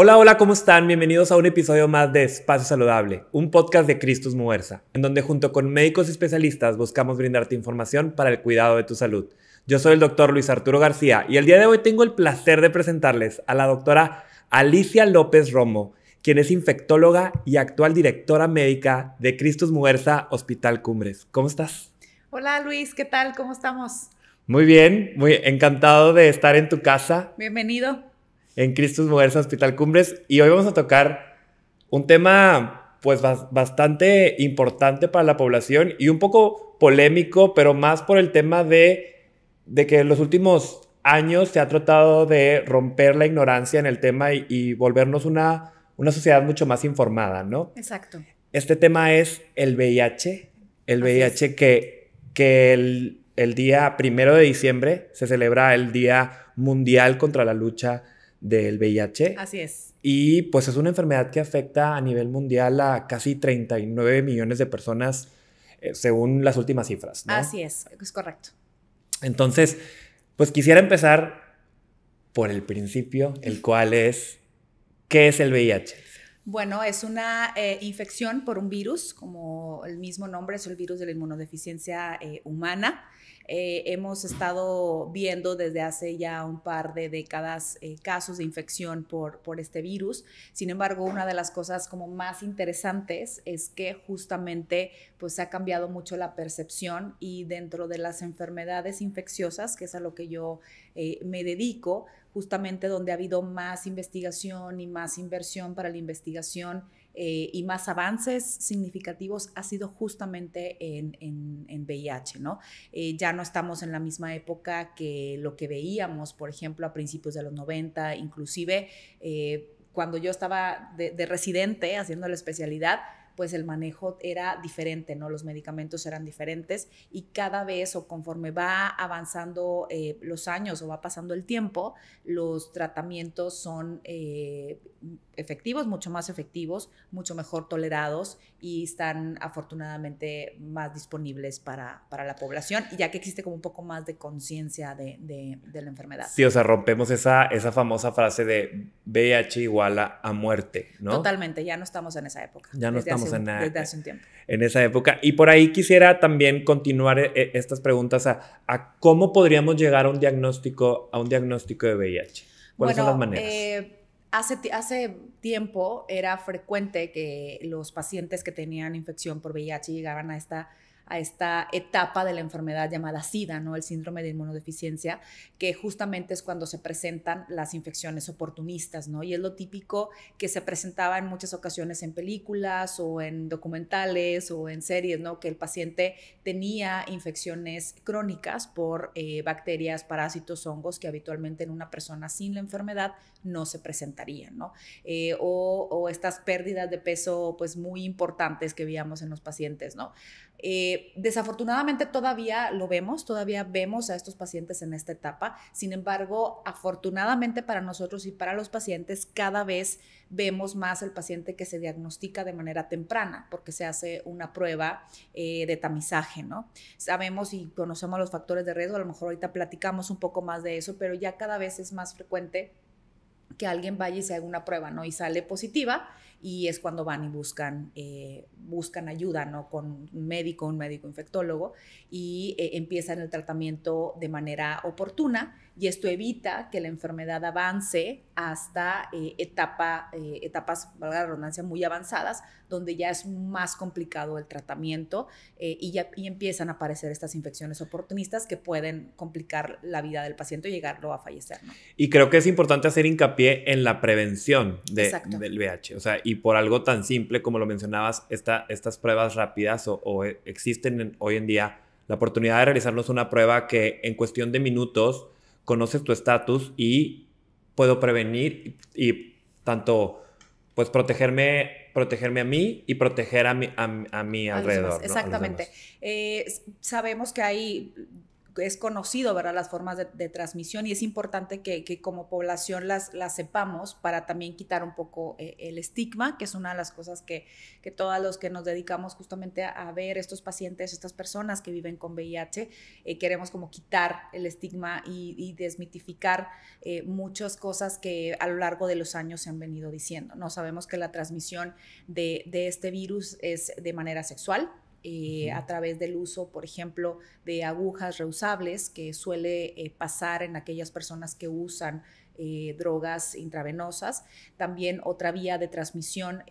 Hola, hola, ¿cómo están? Bienvenidos a un episodio más de Espacio Saludable, un podcast de Cristus Muerza, en donde junto con médicos y especialistas buscamos brindarte información para el cuidado de tu salud. Yo soy el doctor Luis Arturo García y el día de hoy tengo el placer de presentarles a la doctora Alicia López Romo, quien es infectóloga y actual directora médica de Cristus Muerza Hospital Cumbres. ¿Cómo estás? Hola Luis, ¿qué tal? ¿Cómo estamos? Muy bien, muy encantado de estar en tu casa. Bienvenido en Cristo Mujeres Hospital Cumbres. Y hoy vamos a tocar un tema pues bastante importante para la población y un poco polémico, pero más por el tema de, de que en los últimos años se ha tratado de romper la ignorancia en el tema y, volvernos una, una sociedad mucho más informada, ¿no? Exacto. Este tema es el VIH, el VIH que, que el, el día primero de diciembre se celebra el Día Mundial contra la Lucha del VIH. Así es. Y pues es una enfermedad que afecta a nivel mundial a casi 39 millones de personas eh, según las últimas cifras. Así es, es correcto. Entonces, pues quisiera empezar por el principio, el cual es, ¿qué es el VIH? Bueno, es una eh, infección por un virus, como el mismo nombre, es el virus de la inmunodeficiencia eh, humana. Eh, hemos estado viendo desde hace ya un par de décadas casos de infección por, este virus. Sin embargo, una de las cosas como más interesantes es que justamente pues ha cambiado mucho la percepción y dentro de las enfermedades infecciosas, que es a lo que yo me dedico, justamente donde ha habido más investigación y más inversión para la investigación eh, y más avances significativos ha sido justamente en, VIH, ¿no? Eh, ya no estamos en la misma época que lo que veíamos, por ejemplo, a principios de los 90, inclusive eh, cuando yo estaba de residente haciendo la especialidad, pues el manejo era diferente, ¿no? Los medicamentos eran diferentes y cada vez o conforme va avanzando eh, los años o va pasando el tiempo, los tratamientos son eh, efectivos, mucho más efectivos, mucho mejor tolerados y están afortunadamente más disponibles para, para la población, ya que existe como un poco más de conciencia de, la enfermedad. Sí, o sea, rompemos esa, esa famosa frase de VIH igual a, muerte, ¿no? Totalmente, ya no estamos en esa época. Ya no estamos en, nada. desde hace un tiempo. en esa época. Y por ahí quisiera también continuar eh, estas preguntas a, cómo podríamos llegar a un diagnóstico, a un diagnóstico de VIH. ¿Cuáles son las maneras? Eh, Hace, hace, tiempo era frecuente que los pacientes que tenían infección por VIH llegaban a esta a esta etapa de la enfermedad llamada SIDA, ¿no? El síndrome de inmunodeficiencia, que justamente es cuando se presentan las infecciones oportunistas, ¿no? Y es lo típico que se presentaba en muchas ocasiones en películas o en documentales o en series, ¿no? Que el paciente tenía infecciones crónicas por eh, bacterias, parásitos, hongos que habitualmente en una persona sin la enfermedad no se presentarían, ¿no? Eh, o, estas pérdidas de peso pues muy importantes que veíamos en los pacientes, ¿no? Eh, desafortunadamente todavía lo vemos, todavía vemos a estos pacientes en esta etapa. Sin embargo, afortunadamente para nosotros y para los pacientes, cada vez vemos más el paciente que se diagnostica de manera temprana porque se hace una prueba eh, de tamizaje, ¿no? Sabemos y conocemos los factores de riesgo, a lo mejor ahorita platicamos un poco más de eso, pero ya cada vez es más frecuente que alguien vaya y se haga una prueba, ¿no? Y sale positiva y es cuando van y buscan, eh, buscan ayuda, ¿no? Con un médico, un médico infectólogo y eh, empiezan el tratamiento de manera oportuna y esto evita que la enfermedad avance hasta eh, etapa, etapas, valga la redundancia, muy avanzadas, donde ya es más complicado el tratamiento y ya empiezan a aparecer estas infecciones oportunistas que pueden complicar la vida del paciente y llegarlo a fallecer, Y creo que es importante hacer hincapié en la prevención del VIH, o sea, y por algo tan simple como lo mencionabas, esta, estas pruebas rápidas o, e, existen hoy en día la oportunidad de realizarnos una prueba que en cuestión de minutos conoces tu estatus y puedo prevenir y, tanto pues protegerme protegerme a mí y proteger a mi, a, mi alrededor. Exactamente. Eh, sabemos que hay es conocido, ¿verdad? Las formas de, transmisión y es importante que, como población las, sepamos para también quitar un poco eh, el estigma, que es una de las cosas que, todos los que nos dedicamos justamente a, ver estos pacientes, estas personas que viven con VIH, eh, queremos como quitar el estigma y, desmitificar eh, muchas cosas que a lo largo de los años se han venido diciendo. No sabemos que la transmisión de, de este virus es de manera sexual eh, a través del uso, por ejemplo, de agujas reusables que suele eh, pasar en aquellas personas que usan eh, drogas intravenosas. También otra vía de transmisión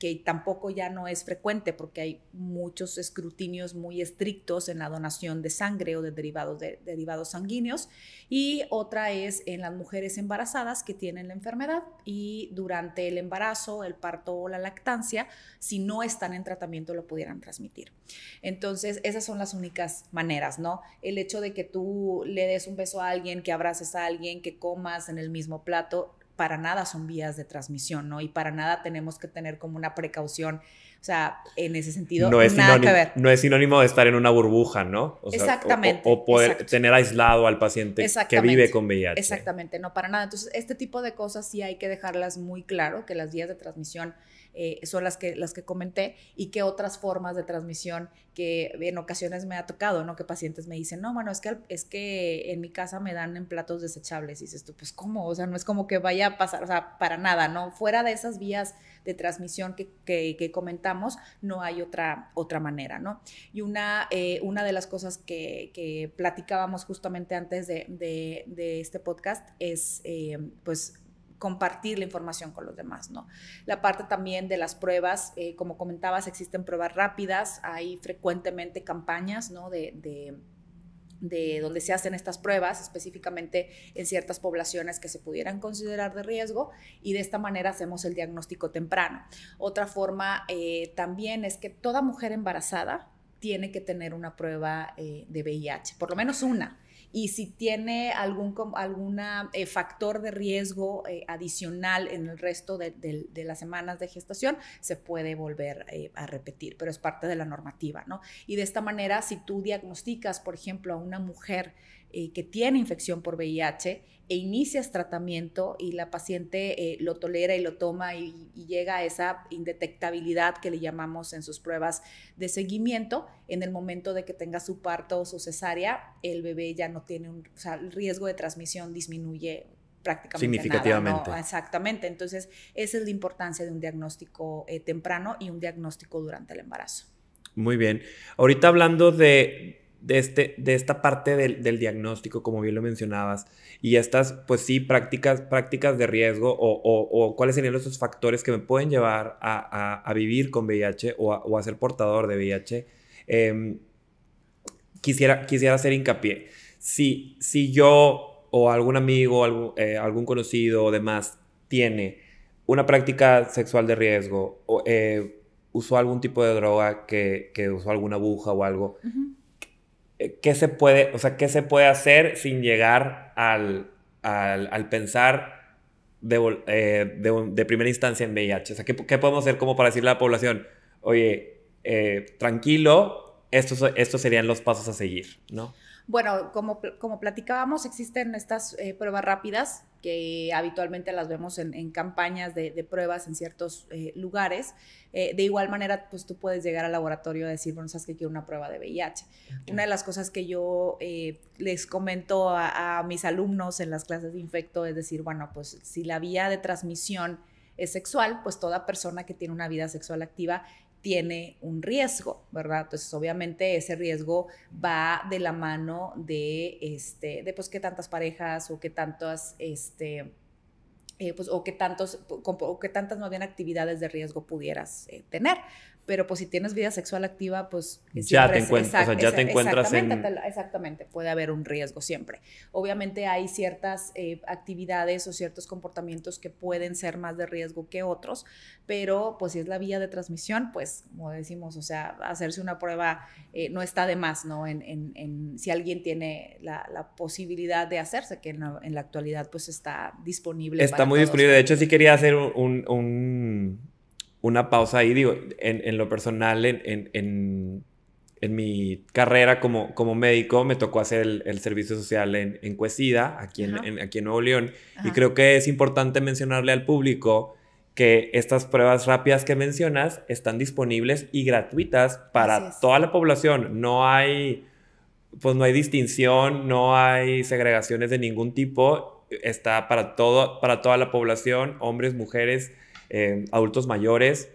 que tampoco ya no es frecuente porque hay muchos escrutinios muy estrictos en la donación de sangre o de derivados, derivados sanguíneos. Y otra es en las mujeres embarazadas que tienen la enfermedad y durante el embarazo, el parto o la lactancia, si no están en tratamiento, lo pudieran transmitir. Entonces, esas son las únicas maneras, ¿no? El hecho de que tú le des un beso a alguien, que abraces a alguien, que comas en el mismo plato, para nada son vías de transmisión, ¿no? Y para nada tenemos que tener como una precaución. O sea, en ese sentido, no es sinónimo, No es sinónimo de estar en una burbuja, ¿no? Exactamente. o, poder tener aislado al paciente que vive con VIH. Exactamente, no para nada. Entonces, este tipo de cosas sí hay que dejarlas muy claro, que las vías de transmisión eh, son las que, las que comenté y qué otras formas de transmisión que en ocasiones me ha tocado, ¿no? Que pacientes me dicen, no, bueno, es que, es que en mi casa me dan en platos desechables. Y dices tú, pues cómo, o sea, no es como que vaya a pasar, o sea, para nada, ¿no? Fuera de esas vías de transmisión que, comentamos, no hay otra, otra manera, ¿no? Y una, eh, una de las cosas que, platicábamos justamente antes de, este podcast es, eh, pues, compartir la información con los demás, ¿no? La parte también de las pruebas, eh, como comentabas, existen pruebas rápidas, hay frecuentemente campañas, de, donde se hacen estas pruebas, específicamente en ciertas poblaciones que se pudieran considerar de riesgo, y de esta manera hacemos el diagnóstico temprano. Otra forma eh, también es que toda mujer embarazada tiene que tener una prueba eh, de VIH, por lo menos una y si tiene algún alguna, eh, factor de riesgo eh, adicional en el resto de, las semanas de gestación, se puede volver eh, a repetir, pero es parte de la normativa, ¿no? Y de esta manera, si tú diagnosticas, por ejemplo, a una mujer que tiene infección por VIH, e inicias tratamiento y la paciente eh, lo tolera y lo toma y, llega a esa indetectabilidad que le llamamos en sus pruebas de seguimiento, en el momento de que tenga su parto o su cesárea, el bebé ya no tiene un, o sea, el riesgo de transmisión disminuye prácticamente significativamente. Exactamente. Entonces, esa es la importancia de un diagnóstico eh, temprano y un diagnóstico durante el embarazo. Muy bien. Ahorita hablando de de, este, de esta parte del, diagnóstico, como bien lo mencionabas, y estas, pues sí, prácticas, prácticas de riesgo o, o, cuáles serían los factores que me pueden llevar a, vivir con VIH o a, ser portador de VIH, em, quisiera, quisiera hacer hincapié. Si, si yo o algún amigo, algún, eh, conocido o demás tiene una práctica sexual de riesgo, o, eh, usó algún tipo de droga, que, usó alguna aguja o algo, eh, qué se puede, o sea, qué se puede hacer sin llegar al, al, al pensar de, eh, de, de, primera instancia en VIH? O sea, ¿qué, podemos hacer como para decirle a la población, oye, eh, tranquilo, estos, estos serían los pasos a seguir, ¿no? Bueno, como, como platicábamos, existen estas pruebas rápidas que habitualmente las vemos en, campañas de, pruebas en ciertos eh, lugares. Eh, de igual manera, pues tú puedes llegar al laboratorio a decir, bueno, sabes que quiero una prueba de VIH. Una de las cosas que yo eh, les comento a, a, mis alumnos en las clases de infecto es decir, bueno, pues si la vía de transmisión es sexual, pues toda persona que tiene una vida sexual activa tiene un riesgo, ¿verdad? Entonces, obviamente ese riesgo va de la mano de, este, de pues qué tantas parejas o qué tantas, este, eh, pues, o qué tantos, o qué tantas más bien actividades de riesgo pudieras eh, tener, pero pues si tienes vida sexual activa, pues... Ya te, encuentras, exactamente, puede haber un riesgo siempre. Obviamente hay ciertas eh, actividades o ciertos comportamientos que pueden ser más de riesgo que otros, pero pues si es la vía de transmisión, pues como decimos, o sea, hacerse una prueba eh, no está de más, ¿no? En, si alguien tiene la, posibilidad de hacerse, que en la, actualidad pues está disponible. Está muy disponible, de hecho sí quería hacer un una pausa ahí, digo, en, lo personal, en, mi carrera como, como médico, me tocó hacer el, servicio social en, Cuesida, aquí en, aquí en Nuevo León, y creo que es importante mencionarle al público que estas pruebas rápidas que mencionas están disponibles y gratuitas para toda la población. No hay, pues no hay distinción, no hay segregaciones de ningún tipo. Está para, todo, para toda la población, hombres, mujeres, eh, adultos mayores.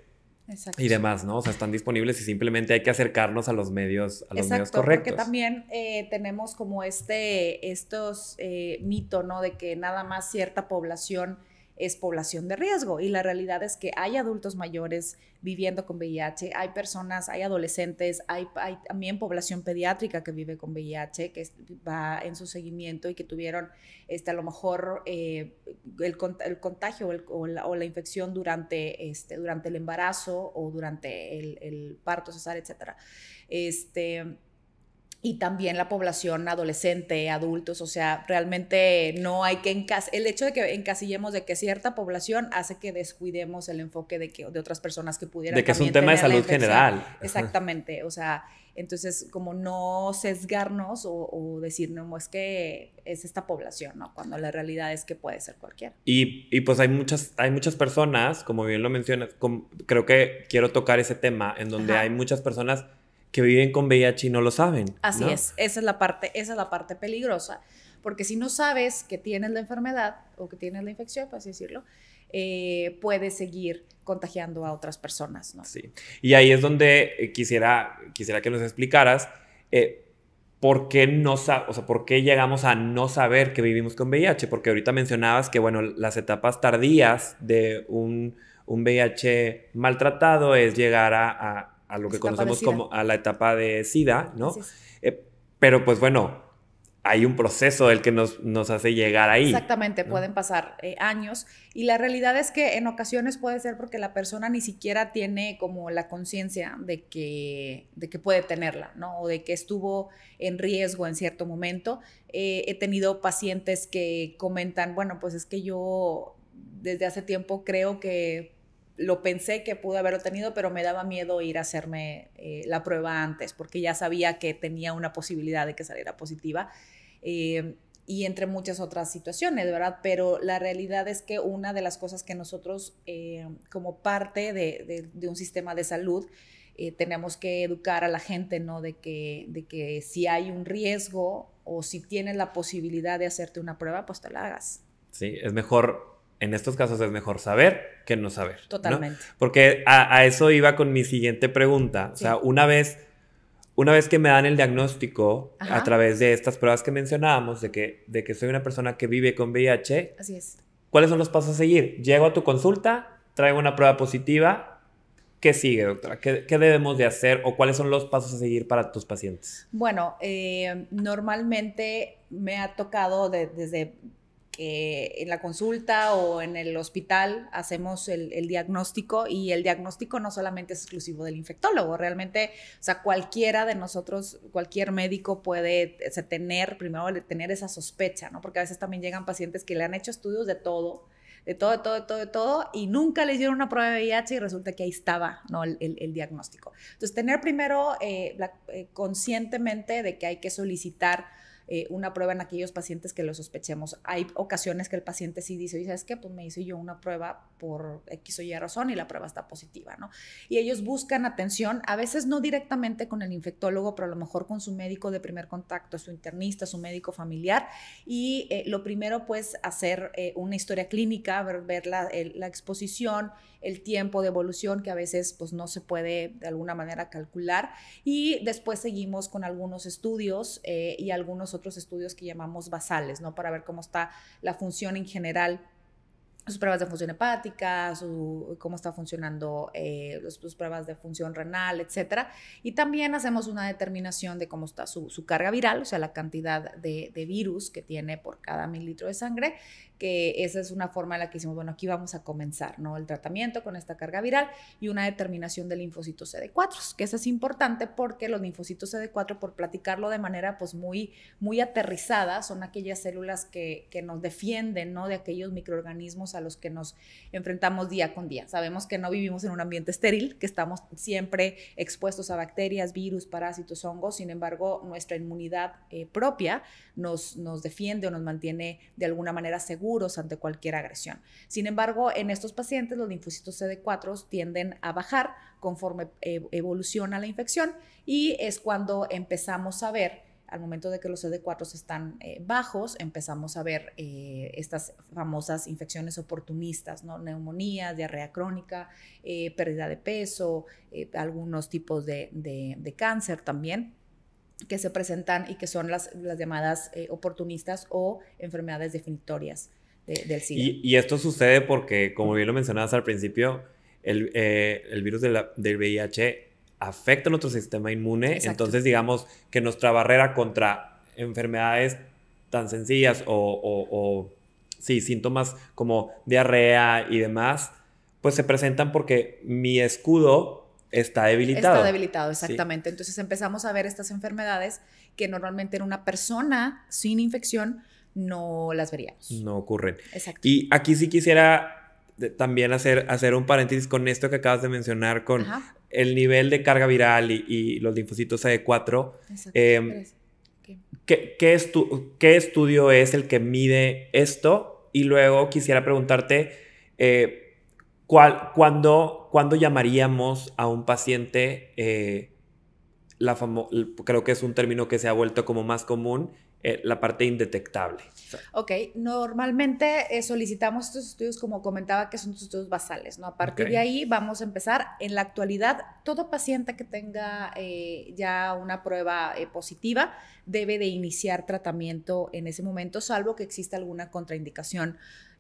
Y demás, ¿no? O sea, están disponibles y simplemente hay que acercarnos a los medios, a los medios correctos. Porque también eh, tenemos como este, estos eh, mitos, ¿no? De que nada más cierta población es población de riesgo y la realidad es que hay adultos mayores viviendo con VIH, hay personas, hay adolescentes, hay, también población pediátrica que vive con VIH, que va en su seguimiento y que tuvieron este, a lo mejor eh, el, contagio o, la, infección durante, este, durante el embarazo o durante el, parto, cesárea, etcétera. Este, y también la población adolescente, adultos, o sea, realmente no hay que encas el hecho de que encasillemos de que cierta población hace que descuidemos el enfoque de que de otras personas que pudieran de que es un tema de salud general. Exactamente, o sea, entonces como no sesgarnos o, decir no es que es esta población, ¿no? Cuando la realidad es que puede ser cualquiera. Y, pues hay muchas hay muchas personas, como bien lo mencionas, creo que quiero tocar ese tema en donde hay muchas personas que viven con VIH y no lo saben. Así es, esa es la parte, esa es la parte peligrosa, porque si no sabes que tienes la enfermedad o que tienes la infección, por así decirlo, eh, puedes seguir contagiando a otras personas, Sí. Y ahí es donde eh, quisiera, quisiera que nos explicaras eh, por qué no o por qué llegamos a no saber que vivimos con VIH, porque ahorita mencionabas que bueno, las etapas tardías de un, VIH maltratado es llegar a a lo que conocemos como a la etapa de SIDA, ¿no? Eh, pero pues bueno, hay un proceso el que nos, hace llegar ahí. Exactamente, pueden pasar eh, años y la realidad es que en ocasiones puede ser porque la persona ni siquiera tiene como la conciencia de que, de que puede tenerla, ¿no? O de que estuvo en riesgo en cierto momento. Eh, he tenido pacientes que comentan, bueno, pues es que yo desde hace tiempo creo que lo pensé que pude haberlo tenido, pero me daba miedo ir a hacerme eh, la prueba antes, porque ya sabía que tenía una posibilidad de que saliera positiva. Eh, y entre muchas otras situaciones, ¿verdad? Pero la realidad es que una de las cosas que nosotros, eh, como parte de, un sistema de salud, tenemos que educar a la gente, ¿no? De que, de que si hay un riesgo o si tienes la posibilidad de hacerte una prueba, pues te la hagas. Sí, es mejor en estos casos es mejor saber que no saber. Totalmente. Porque a, eso iba con mi siguiente pregunta. O sea, una vez, una vez que me dan el diagnóstico a través de estas pruebas que mencionábamos, de que, de que soy una persona que vive con VIH. Así ¿Cuáles son los pasos a seguir? Llego a tu consulta, traigo una prueba positiva, ¿Qué sigue, doctora? ¿Qué, debemos de hacer o cuáles son los pasos a seguir para tus pacientes? Bueno, eh, normalmente me ha tocado desde eh, en la consulta o en el hospital hacemos el, diagnóstico y el diagnóstico no solamente es exclusivo del infectólogo, realmente, o sea, cualquiera de nosotros, cualquier médico puede eh, tener, primero tener esa sospecha, ¿no? Porque a veces también llegan pacientes que le han hecho estudios de todo, de todo, de todo, de todo, de todo, y nunca le dieron una prueba de VIH y resulta que ahí estaba ¿no? el, diagnóstico. Entonces, tener primero eh, conscientemente de que hay que solicitar eh, una prueba en aquellos pacientes que lo sospechemos. Hay ocasiones que el paciente sí dice, oye, ¿sabes qué? Pues me hice yo una prueba por X o Y razón y la prueba está positiva, ¿no? Y ellos buscan atención, a veces no directamente con el infectólogo, pero a lo mejor con su médico de primer contacto, su internista, su médico familiar. Y eh, lo primero, pues, hacer eh, una historia clínica, ver, la, la exposición el tiempo de evolución que a veces pues, no se puede de alguna manera calcular. Y después seguimos con algunos estudios eh, y algunos otros estudios que llamamos basales, ¿no? Para ver cómo está la función en general sus pruebas de función hepática, cómo está funcionando eh, sus pruebas de función renal, etc. Y también hacemos una determinación de cómo está su, carga viral, o sea, la cantidad de, de, virus que tiene por cada mililitro de sangre, que esa es una forma en la que hicimos, bueno, aquí vamos a comenzar, ¿no? El tratamiento con esta carga viral y una determinación de linfocitos CD4, que eso es importante porque los linfocitos CD4, por platicarlo de manera pues muy, muy aterrizada, son aquellas células que, nos defienden, ¿no? De aquellos microorganismos a los que nos enfrentamos día con día. Sabemos que no vivimos en un ambiente estéril, que estamos siempre expuestos a bacterias, virus, parásitos, hongos, sin embargo, nuestra inmunidad eh, propia nos, nos defiende o nos mantiene de alguna manera seguros ante cualquier agresión. Sin embargo, en estos pacientes los linfocitos CD4 tienden a bajar conforme eh, evoluciona la infección y es cuando empezamos a ver al momento de que los CD4 están eh, bajos, empezamos a ver eh, estas famosas infecciones oportunistas, ¿no? neumonías, diarrea crónica, pérdida de peso, algunos tipos de cáncer también que se presentan y que son las, las llamadas eh, oportunistas o enfermedades definitorias del SIDA. Y, esto sucede porque, como bien lo mencionabas al principio, el, eh, virus del VIH afecta nuestro sistema inmune, entonces digamos que nuestra barrera contra enfermedades tan sencillas o, o, o sí, síntomas como diarrea y demás, pues se presentan porque mi escudo Está debilitado. Está debilitado, exactamente. Entonces empezamos a ver estas enfermedades que normalmente en una persona sin infección no las veríamos. No ocurren. Exacto. Y aquí sí quisiera eh, también hacer, hacer un paréntesis con esto que acabas de mencionar, con el nivel de carga viral y, los linfocitos ad 4 Exacto. ¿Qué? Em, ¿Qué, ¿Qué estudio es el que mide esto? Y luego quisiera preguntarte, eh, ¿cuál, ¿cuándo ¿Cuándo llamaríamos a un paciente, eh, creo que es un término que se ha vuelto como más común, eh, la parte indetectable? Ok, normalmente eh, solicitamos estos estudios, como comentaba, que son estudios basales, ¿no? A partir de ahí vamos a empezar. En la actualidad, todo paciente que tenga ya una prueba positiva debe de iniciar tratamiento en ese momento, salvo que exista alguna contraindicación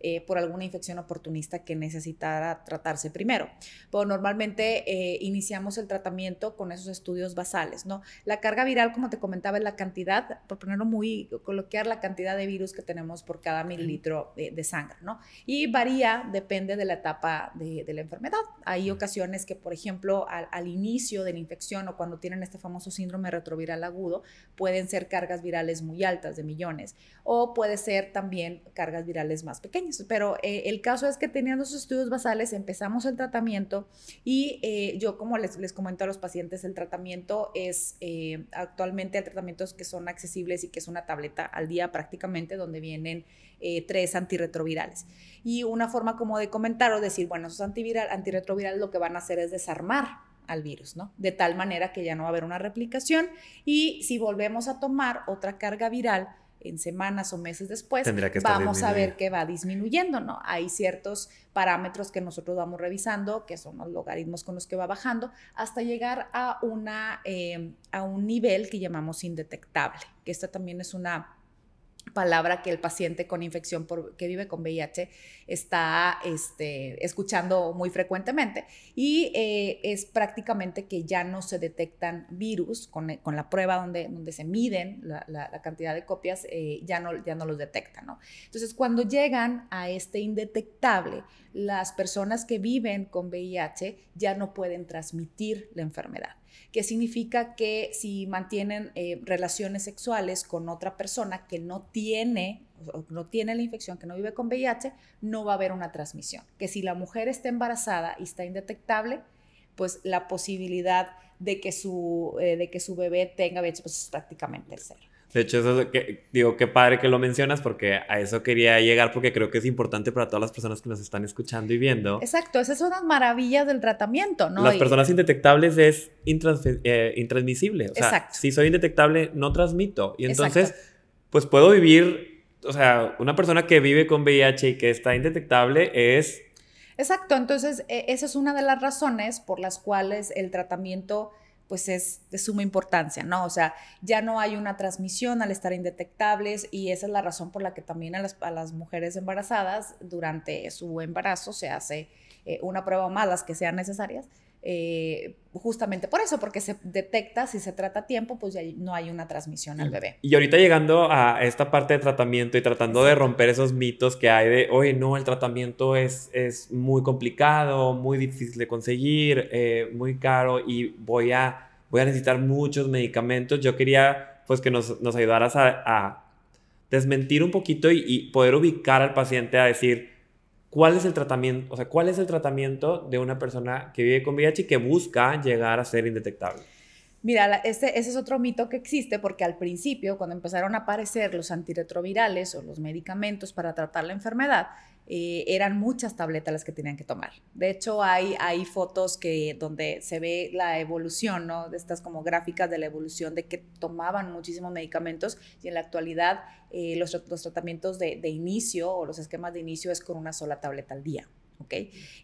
eh, por alguna infección oportunista que necesitara tratarse primero. Pero normalmente eh, iniciamos el tratamiento con esos estudios basales, ¿no? La carga viral, como te comentaba, es la cantidad, por ponerlo muy coloquial, la cantidad de virus que tenemos por cada mililitro de, de sangre, ¿no? Y varía, depende de la etapa de, la enfermedad. Hay ocasiones que, por ejemplo, al, al inicio de la infección o cuando tienen este famoso síndrome retroviral agudo, pueden ser cargas virales muy altas de millones o puede ser también cargas virales más pequeñas pero eh, el caso es que teniendo los estudios basales empezamos el tratamiento y eh, yo como les, les, comento a los pacientes, el tratamiento es eh, actualmente tratamiento es que son accesibles y que es una tableta al día prácticamente donde vienen eh, tres antirretrovirales. Y una forma como de comentar o decir, bueno, esos antiviral, antirretrovirales lo que van a hacer es desarmar al virus, ¿no? De tal manera que ya no va a haber una replicación y si volvemos a tomar otra carga viral, en semanas o meses después, vamos a ver que va disminuyendo, ¿no? Hay ciertos parámetros que nosotros vamos revisando, que son los logaritmos con los que va bajando, hasta llegar a, una, eh, a un nivel que llamamos indetectable, que esta también es una palabra que el paciente con infección por, que vive con VIH está este, escuchando muy frecuentemente. Y eh, es prácticamente que ya no se detectan virus con, eh, la prueba donde, donde se miden la, cantidad de copias, eh, ya, no, ya no los detectan. Entonces, cuando llegan a este indetectable, las personas que viven con VIH ya no pueden transmitir la enfermedad que significa que si mantienen eh, relaciones sexuales con otra persona que no tiene o no tiene la infección, que no vive con VIH, no va a haber una transmisión. Que si la mujer está embarazada y está indetectable, pues la posibilidad de que su, eh, bebé tenga VIH pues, es prácticamente el cero. De hecho, eso que, digo, qué padre que lo mencionas porque a eso quería llegar porque creo que es importante para todas las personas que nos están escuchando y viendo. Exacto, esas son las maravillas del tratamiento, ¿no? Las personas indetectables es eh, intransmisible. O sea, si soy indetectable, no transmito. Y entonces, pues puedo vivir, o sea, una persona que vive con VIH y que está indetectable es... Exacto, entonces e-, esa es una de las razones por las cuales el tratamiento pues es de suma importancia, ¿no? O sea, ya no hay una transmisión al estar indetectables y esa es la razón por la que también a las, mujeres embarazadas durante su embarazo se hace eh, una prueba más, las que sean necesarias, eh, justamente por eso, porque se detecta, si se trata a tiempo, pues ya no hay una transmisión al mm. bebé. Y ahorita llegando a esta parte de tratamiento y tratando de romper esos mitos que hay de, oye, no, el tratamiento es, es muy complicado, muy difícil de conseguir, eh, muy caro y voy a, voy a necesitar muchos medicamentos. Yo quería pues que nos, nos ayudaras a, desmentir un poquito y poder ubicar al paciente a decir, ¿Cuál es el tratamiento? O sea, ¿cuál es el tratamiento de una persona que vive con VIH y que busca llegar a ser indetectable? Mira, ese, ese es otro mito que existe porque al principio, cuando empezaron a aparecer los antirretrovirales o los medicamentos para tratar la enfermedad, eh, eran muchas tabletas las que tenían que tomar. De hecho, hay, fotos donde se ve la evolución, ¿no? De estas como gráficas de la evolución de que tomaban muchísimos medicamentos y en la actualidad eh, los, tratamientos de, inicio o los esquemas de inicio es con una sola tableta al día.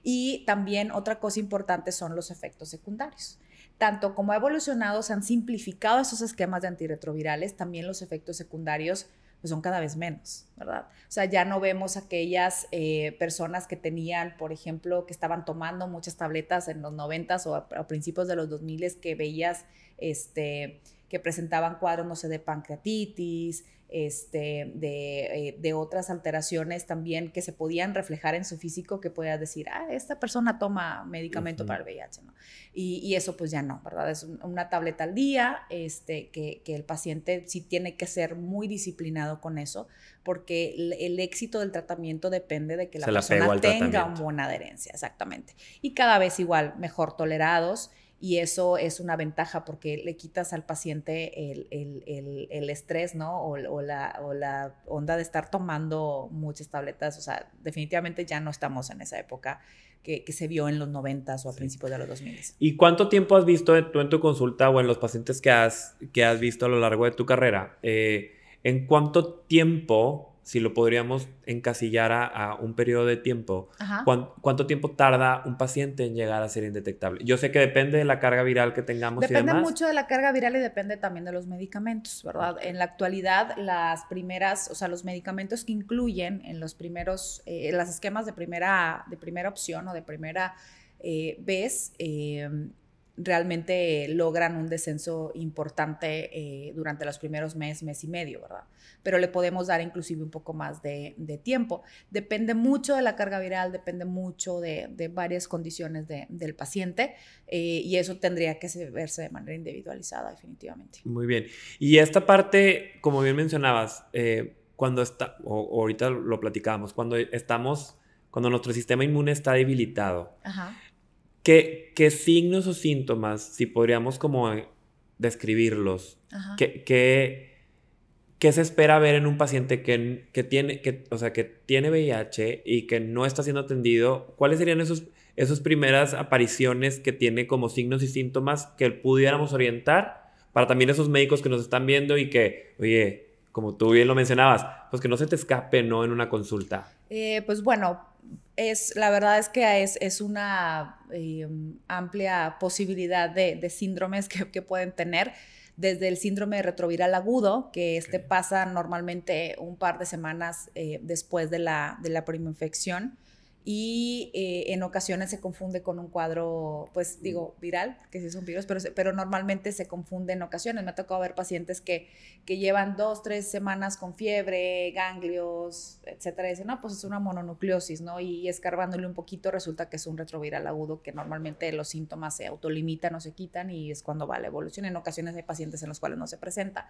Y también otra cosa importante son los efectos secundarios. Tanto como ha evolucionado, se han simplificado esos esquemas de antirretrovirales, también los efectos secundarios pues son cada vez menos, ¿verdad? O sea, ya no vemos aquellas eh, personas que tenían, por ejemplo, que estaban tomando muchas tabletas en los 90 o a, principios de los 2000 que veías este, que presentaban cuadros, no sé, de pancreatitis, este, de, eh, de, otras alteraciones también que se podían reflejar en su físico, que podías decir, ah, esta persona toma medicamento para el VIH, ¿no? Y, y, eso pues ya no, ¿verdad? Es una tableta al día, este, que, que el paciente sí tiene que ser muy disciplinado con eso, porque el, éxito del tratamiento depende de que la persona tenga una buena adherencia, exactamente. Y cada vez igual, mejor tolerados y eso es una ventaja porque le quitas al paciente el, el, el, el estrés, ¿no? O, la, o, la, onda de estar tomando muchas tabletas, o sea, definitivamente ya no estamos en esa época que, que se vio en los 90 o a principios de los 2000. ¿Y cuánto tiempo has visto tú en tu consulta o en los pacientes que has, que has visto a lo largo de tu carrera? Eh, ¿En cuánto tiempo si lo podríamos encasillar a, un periodo de tiempo, ¿cuánto, tiempo tarda un paciente en llegar a ser indetectable? Yo sé que depende de la carga viral que tengamos. Depende mucho de la carga viral y depende también de los medicamentos, ¿verdad? En la actualidad, las primeras, o sea, los medicamentos que incluyen en los primeros, eh, las esquemas de primera, de primera opción o de primera eh, vez, eh, realmente logran un descenso importante eh, durante los primeros meses, mes y medio, ¿verdad? Pero le podemos dar inclusive un poco más de, tiempo. Depende mucho de la carga viral, depende mucho de, varias condiciones del paciente eh, y eso tendría que verse de manera individualizada definitivamente. Muy bien. Y esta parte, como bien mencionabas, eh, cuando está, o, ahorita lo platicábamos, cuando estamos, cuando nuestro sistema inmune está debilitado. Ajá. ¿Qué, signos o síntomas, si podríamos como eh, describirlos, ¿qué, se espera ver en un paciente que, tiene, que, o sea, que tiene VIH y que no está siendo atendido? ¿Cuáles serían esos, esas primeras apariciones que tiene como signos y síntomas que pudiéramos orientar para también esos médicos que nos están viendo y que, oye, como tú bien lo mencionabas, pues que no se te escape, ¿no? En una consulta. Eh, pues bueno, es, la verdad es que es, una eh, amplia posibilidad de, síndromes que, pueden tener, desde el síndrome retroviral agudo, que este pasa normalmente un par de semanas eh, después de la, de la prima infección y eh, en ocasiones se confunde con un cuadro, pues mm. digo, viral, que sí un virus, pero, pero normalmente se confunde en ocasiones. Me ha tocado ver pacientes que, que llevan dos, tres semanas con fiebre, ganglios, etcétera, y dicen, no, pues es una mononucleosis, ¿no? Y, escarbándole un poquito resulta que es un retroviral agudo, que normalmente los síntomas se autolimitan o se quitan y es cuando va la evolución. En ocasiones hay pacientes en los cuales no se presenta.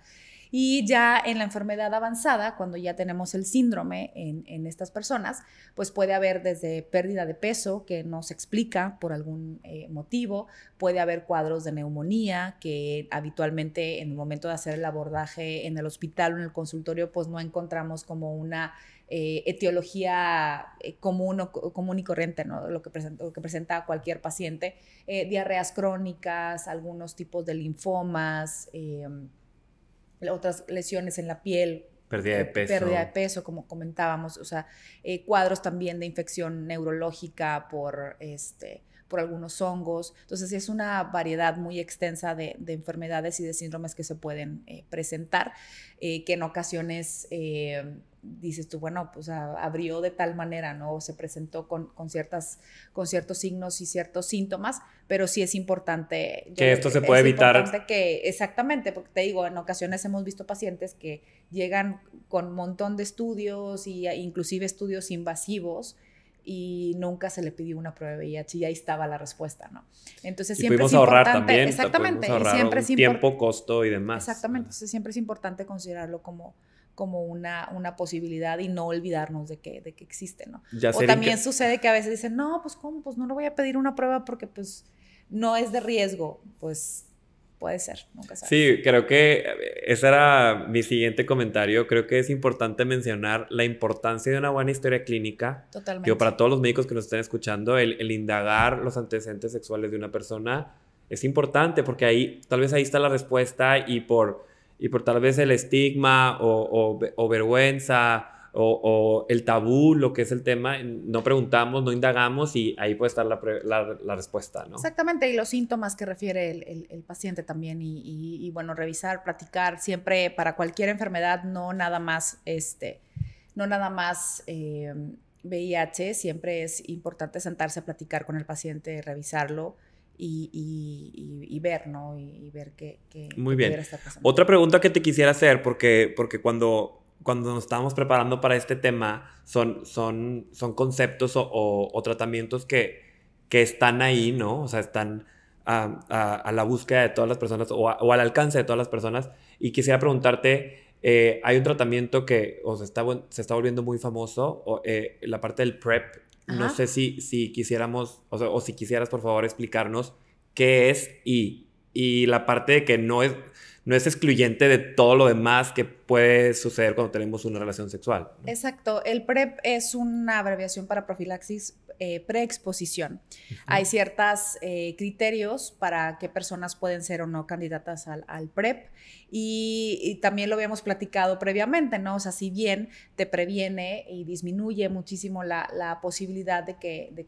Y ya en la enfermedad avanzada, cuando ya tenemos el síndrome en, en estas personas, pues puede haber desde pérdida de peso que no se explica por algún eh, motivo, puede haber cuadros de neumonía que habitualmente en el momento de hacer el abordaje en el hospital o en el consultorio pues no encontramos como una eh, etiología eh, común, o, común y corriente, lo, que presenta, lo que presenta cualquier paciente, diarreas crónicas, algunos tipos de linfomas, otras lesiones en la piel, Pérdida de eh, peso. Pérdida de peso, como comentábamos, o sea, eh, cuadros también de infección neurológica por, este, por algunos hongos. Entonces, es una variedad muy extensa de, enfermedades y de síndromes que se pueden eh, presentar, que en ocasiones dices tú, bueno, pues abrió de tal manera, ¿no? se presentó con, con, ciertas, con ciertos signos y ciertos síntomas, pero sí es importante. que eh, esto se puede evitar. que, exactamente, porque te digo, en ocasiones hemos visto pacientes que llegan con un montón de estudios y e, inclusive estudios invasivos y nunca se le pidió una prueba de VIH y ahí estaba la respuesta, ¿no? Entonces siempre es importante, ahorrar también, exactamente, ahorrar y siempre un tiempo, costo y demás. Exactamente, entonces siempre es importante considerarlo como como una, una posibilidad y no olvidarnos de que, de que existe, ¿no? o también sucede que a veces dicen, no, pues cómo, pues no le voy a pedir una prueba porque pues no es de riesgo, pues puede ser, nunca sabes. Sí, creo que eh, ese era mi siguiente comentario. Creo que es importante mencionar la importancia de una buena historia clínica. Totalmente. para todos los médicos que nos estén escuchando, el, el, indagar los antecedentes sexuales de una persona es importante porque ahí, tal vez ahí está la respuesta y por y por tal vez el estigma o, vergüenza o, el tabú, lo que es el tema, no preguntamos, no indagamos y ahí puede estar la, respuesta, ¿no? Exactamente, y los síntomas que refiere el, paciente también y, bueno, revisar, platicar, siempre para cualquier enfermedad, no nada más, este, no nada más... VIH, eh, siempre es importante sentarse a platicar con el paciente, revisarlo, y, y, ver, ¿no? Y, ver qué, qué Muy bien. Pudiera estar pasando. Otra pregunta que te quisiera hacer, porque, porque cuando, cuando nos estábamos preparando para este tema, son, son, son conceptos o, tratamientos que, que están ahí, ¿no? O sea, están a, la búsqueda de todas las personas o, al alcance de todas las personas. Y quisiera preguntarte, eh, hay un tratamiento que se, está, se está volviendo muy famoso, o, eh, la parte del PrEP, no sé si, si quisiéramos, o, si quisieras, por favor, explicarnos qué es y, y la parte de que no es, no es excluyente de todo lo demás que puede suceder cuando tenemos una relación sexual. Exacto, el PrEP es una abreviación para profilaxis eh, preexposición. Hay ciertos eh, criterios para qué personas pueden ser o no candidatas al, PREP y, también lo habíamos platicado previamente, ¿no? O sea, si bien te previene y disminuye muchísimo la, posibilidad de que, de,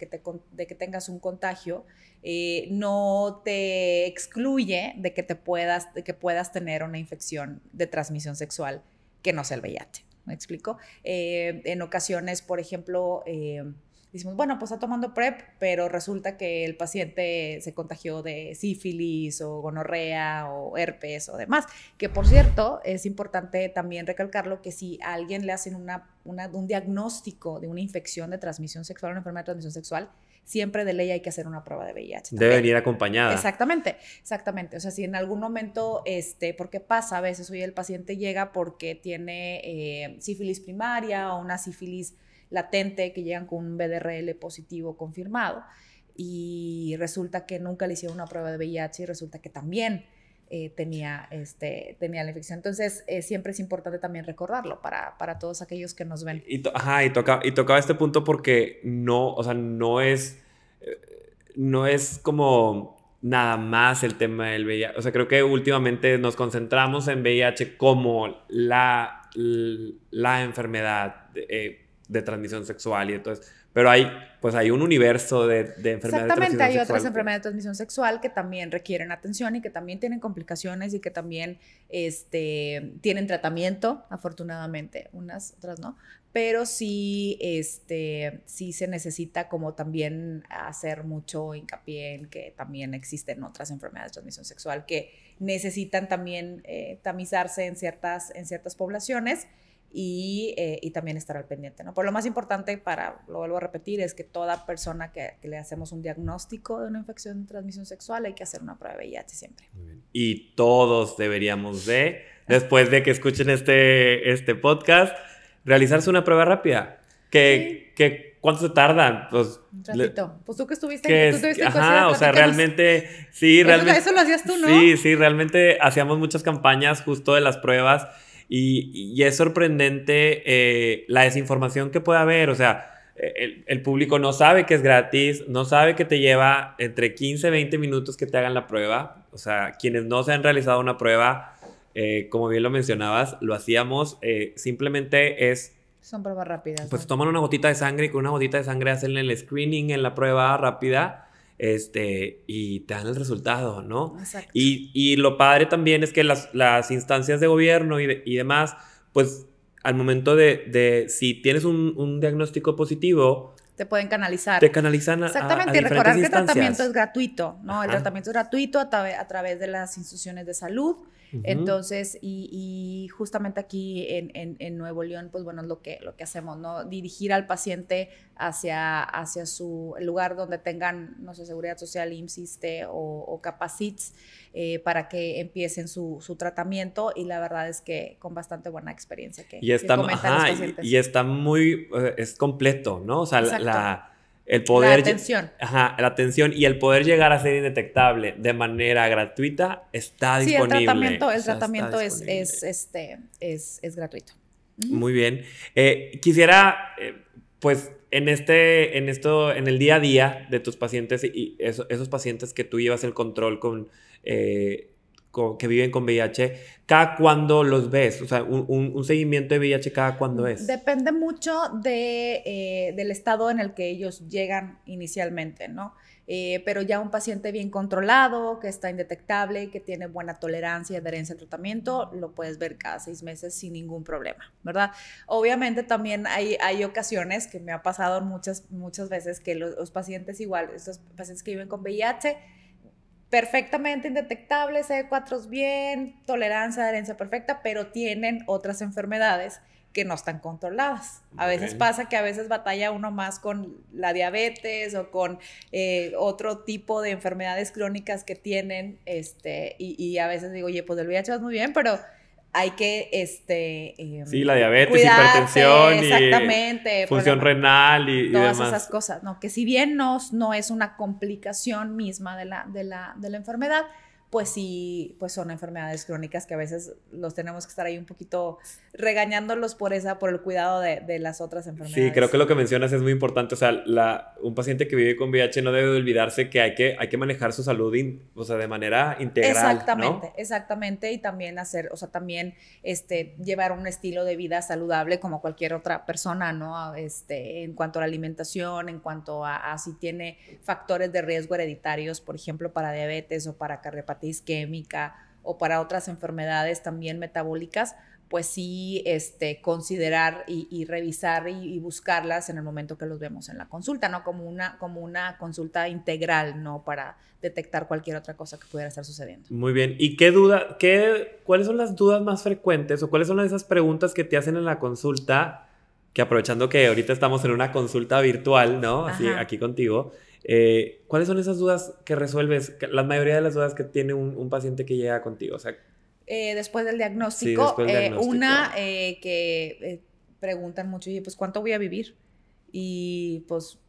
que tengas un contagio, eh, no te excluye de que, te puedas, que puedas tener una infección de transmisión sexual que no sea el VIH. ¿Me explico? en ocasiones, por ejemplo, Dicimos, bueno, pues está tomando PrEP, pero resulta que el paciente se contagió de sífilis o gonorrea o herpes o demás. Que por cierto, es importante también recalcarlo que si a alguien le hacen una, un diagnóstico de una infección de transmisión sexual, una enfermedad de transmisión sexual, siempre de ley hay que hacer una prueba de VIH. Debe venir acompañada. Exactamente, exactamente. O sea, si en algún momento, este, porque pasa a veces, hoy el paciente llega porque tiene eh, sífilis primaria o una sífilis latente que llegan con un BDRL positivo confirmado y resulta que nunca le hicieron una prueba de VIH y resulta que también eh, tenía, este, tenía la infección. Entonces, eh, siempre es importante también recordarlo para, para todos aquellos que nos ven. Y ajá, y, toca y tocaba este punto porque no, o sea, no es, eh, no es como nada más el tema del VIH. O sea, creo que últimamente nos concentramos en VIH como la, la enfermedad de transmisión sexual y entonces, pero hay, pues hay un universo de, de enfermedades. Exactamente, hay otras enfermedades de transmisión sexual que también requieren atención y que también tienen complicaciones y que también este, tienen tratamiento, afortunadamente, unas, otras no, pero sí, este, sí se necesita como también hacer mucho hincapié en que también existen otras enfermedades de transmisión sexual que necesitan también eh, tamizarse en ciertas, en ciertas poblaciones y, eh, y, también estar al pendiente, ¿no? por lo más importante, para, lo vuelvo a repetir, es que toda persona que, que le hacemos un diagnóstico de una infección de transmisión sexual hay que hacer una prueba de VIH siempre. Y todos deberíamos de, después de que escuchen este, este podcast, realizarse una prueba rápida. Que, que ¿Cuánto se tarda? Pues, un ratito. Pues tú que estuviste, que, o sea, realmente, sí, realmente. eso lo hacías tú, ¿no? Sí, sí, realmente hacíamos muchas campañas justo de las pruebas y, es sorprendente eh, la desinformación que puede haber, o sea, el, el, público no sabe que es gratis, no sabe que te lleva entre 15 20 minutos que te hagan la prueba, o sea, quienes no se han realizado una prueba, eh, como bien lo mencionabas, lo hacíamos, eh, simplemente es son pruebas rápidas. Pues toman una gotita de sangre y con una gotita de sangre hacen el screening en la prueba rápida este, y te dan el resultado, ¿no? Y, lo padre también es que las, instancias de gobierno y, y, demás, pues al momento de, si tienes un, diagnóstico positivo, te pueden canalizar. Te canalizan a Exactamente, y recordar que el tratamiento es gratuito, ¿no? El tratamiento es gratuito a través de las instituciones de salud. Entonces, y, justamente aquí en, Nuevo León, pues bueno, es lo que, lo que hacemos, ¿no? Dirigir al paciente hacia, hacia su lugar donde tengan, no sé, seguridad social, insiste o, o Capacits, eh, para que empiecen su, tratamiento y la verdad es que con bastante buena experiencia que, y está, los pacientes. Y, está muy, eh, es completo, ¿no? O sea, la el la atención. Ajá, la atención y el poder llegar a ser indetectable de manera gratuita está disponible. Sí, el tratamiento, el tratamiento es, este, es, gratuito. Muy bien. Eh, quisiera, eh, pues, en este, en esto, en el día a día de tus pacientes y, esos, pacientes que tú llevas el control con eh, que viven con VIH, cada cuándo los ves? O sea, un, un, seguimiento de VIH cada cuándo mm, es. Depende mucho de, eh, del estado en el que ellos llegan inicialmente, ¿no? Eh, pero ya un paciente bien controlado, que está indetectable, que tiene buena tolerancia y adherencia al tratamiento, lo puedes ver cada seis meses sin ningún problema, ¿verdad? Obviamente también hay, hay ocasiones que me ha pasado muchas, muchas veces que los, los pacientes igual, estos pacientes que viven con VIH, perfectamente indetectables, c 4 bien, tolerancia, adherencia perfecta, pero tienen otras enfermedades que no están controladas. A veces pasa que a veces batalla uno más con la diabetes o con eh, otro tipo de enfermedades crónicas que tienen, este, y, a veces digo, oye, pues el VIH vas muy bien, pero hay que, este... Em, sí, la diabetes, hipertensión, exactamente, función renal y, todas esas cosas, ¿no? Que si bien no, no es una complicación misma de la, de la, de la enfermedad, pues sí, pues son enfermedades crónicas que a veces los tenemos que estar ahí un poquito regañándolos por esa, por el cuidado de, las otras enfermedades. Sí, creo que lo que mencionas es muy importante. O sea, la, un paciente que vive con VIH no debe olvidarse que hay que, hay que manejar su salud o sea, de manera integral. Exactamente, exactamente. Y también hacer, o sea, también este, llevar un estilo de vida saludable como cualquier otra persona, ¿no? Este, en cuanto a la alimentación, en cuanto a, si tiene factores de riesgo hereditarios, por ejemplo, para diabetes o para cardiopatía isquémica o para otras enfermedades también metabólicas, pues sí este, considerar y, revisar y, buscarlas en el momento que los vemos en la consulta, ¿no? Como una, como una consulta integral, ¿no? Para detectar cualquier otra cosa que pudiera estar sucediendo. Muy bien. ¿Y qué duda, qué, cuáles son las dudas más frecuentes o cuáles son esas preguntas que te hacen en la consulta? Que aprovechando que ahorita estamos en una consulta virtual, ¿no? aquí contigo. Eh, ¿Cuáles son esas dudas que resuelves? La mayoría de las dudas que tiene un, paciente que llega contigo. O sea, eh, después del diagnóstico, eh, una que preguntan mucho, y pues, ¿cuánto voy a vivir? Y pues,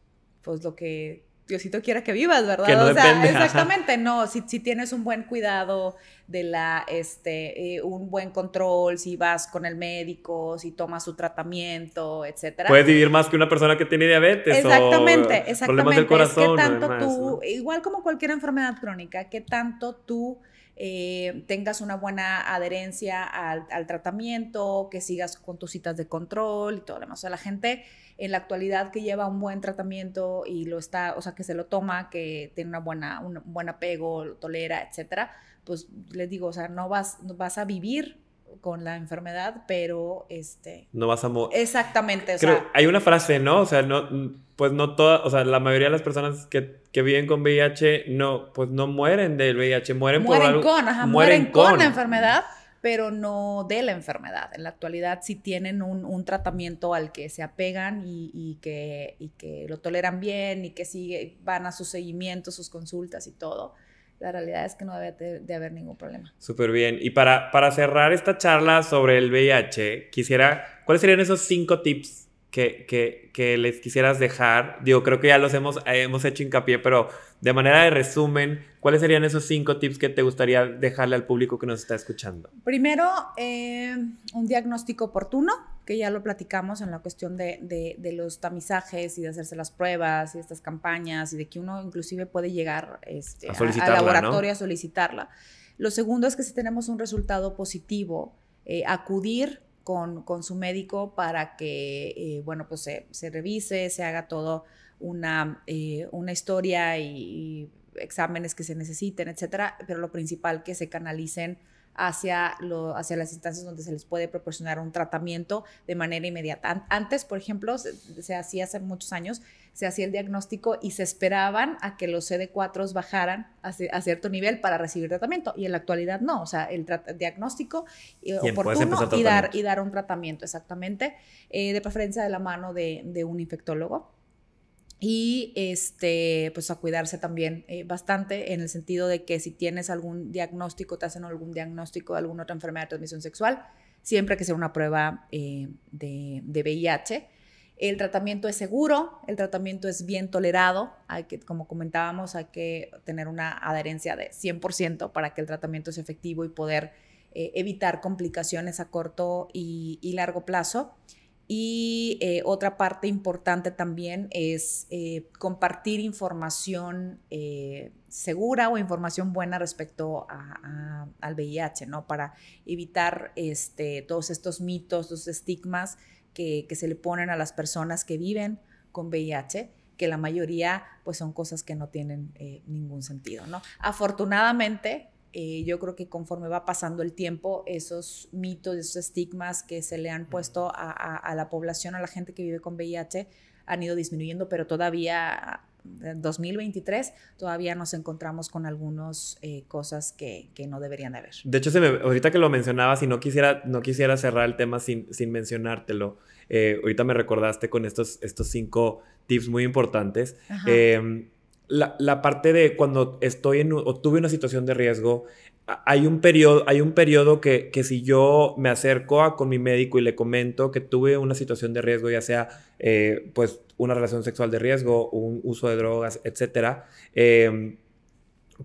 pues lo que Diosito quiera que vivas, ¿verdad? exactamente, no, si, tienes un buen cuidado de la, este, eh, un buen control, si vas con el médico, si tomas su tratamiento, etcétera. Puedes vivir más que una persona que tiene diabetes exactamente, exactamente. problemas del corazón. tanto tú, igual como cualquier enfermedad crónica, que tanto tú eh, tengas una buena adherencia al, al, tratamiento, que sigas con tus citas de control y todo lo demás. O sea, la gente en la actualidad que lleva un buen tratamiento y lo está, o sea, que se lo toma, que tiene una buena, un buen apego, lo tolera, etcétera, pues les digo, o sea, no vas, vas a vivir con la enfermedad, pero este... No vas a morir. Exactamente. O hay una frase, ¿no? O sea, no, pues no todas, o sea, la mayoría de las personas que, que, viven con VIH, no, pues no mueren del VIH, mueren, por algo, con, ajá, mueren, con la enfermedad pero no de la enfermedad. En la actualidad sí tienen un, tratamiento al que se apegan y, que, que lo toleran bien y que sigue, van a sus seguimientos, sus consultas y todo. La realidad es que no debe de haber ningún problema. Súper bien. Y para, para cerrar esta charla sobre el VIH, quisiera, ¿cuáles serían esos cinco tips que, les quisieras dejar? Digo, creo que ya los hemos, eh, hemos hecho hincapié, pero de manera de resumen, ¿cuáles serían esos cinco tips que te gustaría dejarle al público que nos está escuchando? Primero, eh, un diagnóstico oportuno, que ya lo platicamos en la cuestión de, los tamizajes y de hacerse las pruebas y estas campañas y de que uno inclusive puede llegar este, al laboratorio a solicitarla. Lo segundo es que si tenemos un resultado positivo, eh, acudir con, con su médico para que, eh, bueno, pues se, se, revise, se haga todo una, eh, una historia y, exámenes que se necesiten, etcétera, pero lo principal que se canalicen hacia, hacia las instancias donde se les puede proporcionar un tratamiento de manera inmediata. Antes, por ejemplo, se, hacía hace muchos años, se hacía el diagnóstico y se esperaban a que los CD4 bajaran a, cierto nivel para recibir tratamiento y en la actualidad no, o sea, el diagnóstico eh, oportuno y dar, un tratamiento exactamente, eh, de preferencia de la mano de un infectólogo y este, pues a cuidarse también eh, bastante en el sentido de que si tienes algún diagnóstico, te hacen algún diagnóstico de alguna otra enfermedad de transmisión sexual, siempre que sea una prueba eh, de, de, VIH. El tratamiento es seguro, el tratamiento es bien tolerado, hay que, como comentábamos, hay que tener una adherencia de 100% para que el tratamiento sea efectivo y poder eh, evitar complicaciones a corto y largo plazo. Y eh, otra parte importante también es eh, compartir información eh, segura o información buena respecto a, al VIH, ¿no? Para evitar este, todos estos mitos, estos estigmas que, que, se le ponen a las personas que viven con VIH que la mayoría pues son cosas que no tienen ningún sentido, ¿no? Afortunadamente eh, yo creo que conforme va pasando el tiempo, esos mitos, esos estigmas que se le han puesto a, a, la población, a la gente que vive con VIH, han ido disminuyendo, pero todavía eh, en 2023 todavía nos encontramos con algunas eh, cosas que, que, no deberían de haber. De hecho, se ahorita que lo mencionabas y no quisiera, no quisiera cerrar el tema sin, sin mencionártelo, ahorita me recordaste con estos, estos cinco tips muy importantes. Eh, la, la, parte de cuando estoy en o tuve una situación de riesgo, hay un periodo, hay un periodo que, que si yo me acerco a, con mi médico y le comento que tuve una situación de riesgo, ya sea eh, pues una relación sexual de riesgo, un uso de drogas, etcétera, em,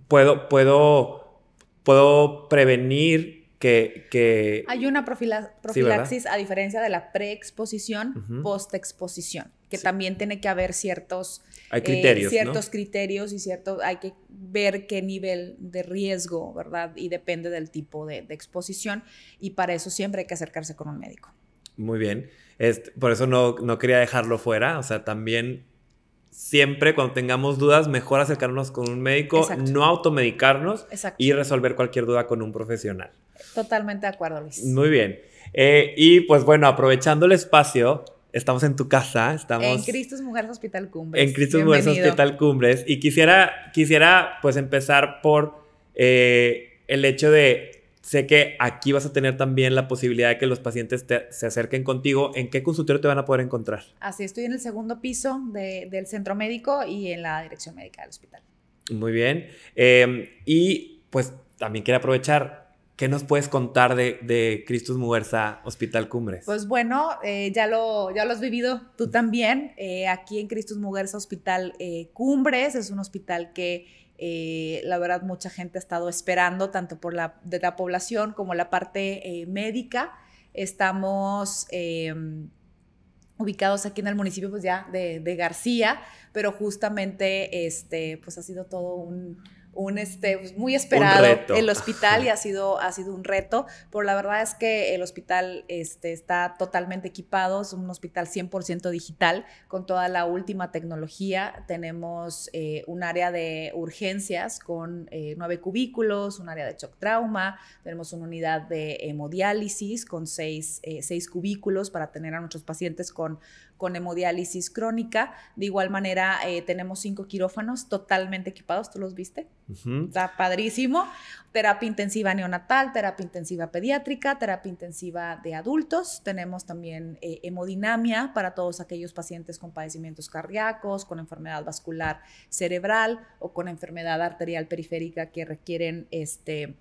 puedo, puedo, puedo prevenir que, Hay una profilaxis a diferencia de la preexposición, postexposición que también tiene que haber ciertos, eh, criterios, ciertos criterios y cierto hay que ver qué nivel de riesgo, ¿verdad? Y depende del tipo de, exposición y para eso siempre hay que acercarse con un médico. Muy bien, este, por eso no, no quería dejarlo fuera, o sea, también siempre cuando tengamos dudas, mejor acercarnos con un médico, no automedicarnos y resolver cualquier duda con un profesional. Totalmente de acuerdo, Luis. Muy bien. Eh, y pues bueno, aprovechando el espacio, Estamos en tu casa, estamos... En Cristus Mujeres Hospital Cumbres. En Cristus Mujeres Hospital Cumbres. Y quisiera, quisiera pues empezar por eh, el hecho de, sé que aquí vas a tener también la posibilidad de que los pacientes se acerquen contigo. ¿En qué consultorio te van a poder encontrar? Así, estoy en el segundo piso del centro médico y en la dirección médica del hospital. Muy bien. Em, y pues también quiero aprovechar, ¿Qué nos puedes contar de, Cristus Muguerza Hospital Cumbres? Pues bueno, eh, ya, lo, ya lo has vivido tú también. Eh, aquí en Cristus Muguerza Hospital eh, Cumbres es un hospital que la verdad mucha gente ha estado esperando, tanto por la, de la población como la parte médica. Estamos ubicados aquí en el municipio pues ya de, García, pero justamente este, pues ha sido todo un un este, pues, muy esperado el hospital y ha sido, ha sido un reto, pero la verdad es que el hospital este, está totalmente equipado, es un hospital 100% digital con toda la última tecnología. Tenemos eh, un área de urgencias con eh, nueve cubículos, un área de shock trauma, tenemos una unidad de hemodiálisis con seis, eh, seis cubículos para tener a nuestros pacientes con con hemodiálisis crónica. De igual manera, eh, tenemos cinco quirófanos totalmente equipados, ¿tú los viste? Está padrísimo. Terapia intensiva neonatal, terapia intensiva pediátrica, terapia intensiva de adultos. Tenemos también eh, hemodinamia para todos aquellos pacientes con padecimientos cardíacos, con enfermedad vascular cerebral o con enfermedad arterial periférica que requieren este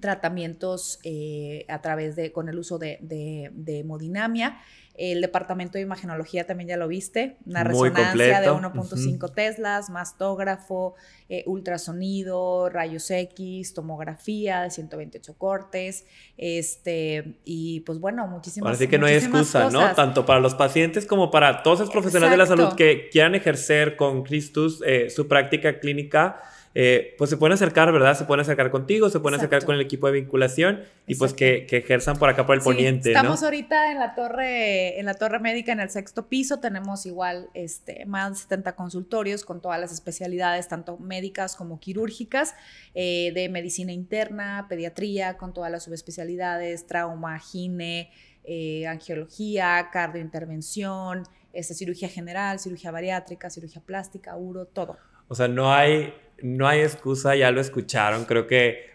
tratamientos eh, a través de, con el uso de, de, hemodinamia. El departamento de imagenología también ya lo viste, una resonancia de 1.5 teslas, mastógrafo, eh, ultrasonido, rayos X, tomografía de 128 cortes, este, y pues bueno, muchísimas Así que no hay excusa, ¿no? Tanto para los pacientes como para todos los profesionales de la salud que quieran ejercer con Christus eh, su práctica clínica eh, pues se pueden acercar, ¿verdad? Se pueden acercar contigo, se pueden acercar con el equipo de vinculación y pues que, ejerzan por acá, por el poniente. Estamos ahorita en la torre, en la torre médica, en el sexto piso, tenemos igual este, más de 70 consultorios con todas las especialidades, tanto médicas como quirúrgicas, eh, de medicina interna, pediatría, con todas las subespecialidades, trauma, gine, eh, angiología, cardiointervención, este, cirugía general, cirugía bariátrica, cirugía plástica, uro, todo. O sea, no hay, no hay excusa, ya lo escucharon. Creo que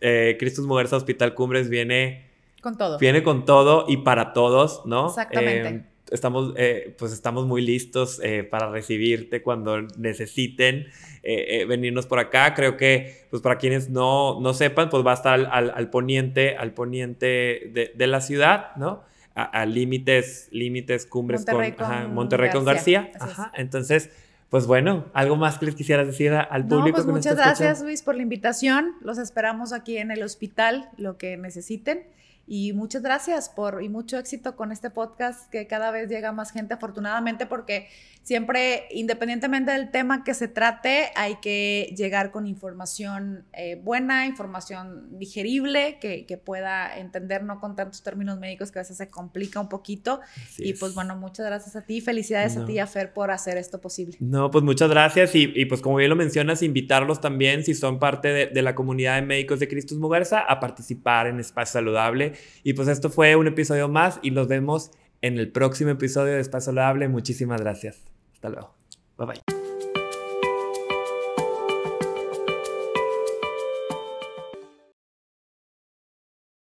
eh, Cristus Hospital Cumbres viene... Con todo. Viene con todo y para todos, ¿no? Exactamente. Eh, estamos, eh, pues estamos muy listos eh, para recibirte cuando necesiten venirnos por acá. Creo que, pues para quienes no, no sepan, pues va a estar al, poniente, al poniente de, la ciudad, ¿no? A, límites, límites, cumbres con, Monterrey con García. Ajá. Entonces, pues bueno, ¿algo más que les quisiera decir al público? No, pues muchas gracias Luis por la invitación. Los esperamos aquí en el hospital, lo que necesiten. Y muchas gracias por y mucho éxito con este podcast que cada vez llega más gente afortunadamente porque siempre independientemente del tema que se trate hay que llegar con información eh, buena, información digerible que, pueda entender no con tantos términos médicos que a veces se complica un poquito. y pues bueno, muchas gracias a ti, felicidades a ti a por hacer esto posible. No, pues muchas gracias y, pues como bien lo mencionas, invitarlos también si son parte de, la comunidad de médicos de Cristus Mugersa a participar en Espacio Saludable y pues esto fue un episodio más y los vemos en el próximo episodio de Espacio loable Muchísimas gracias. Hasta luego. Bye bye.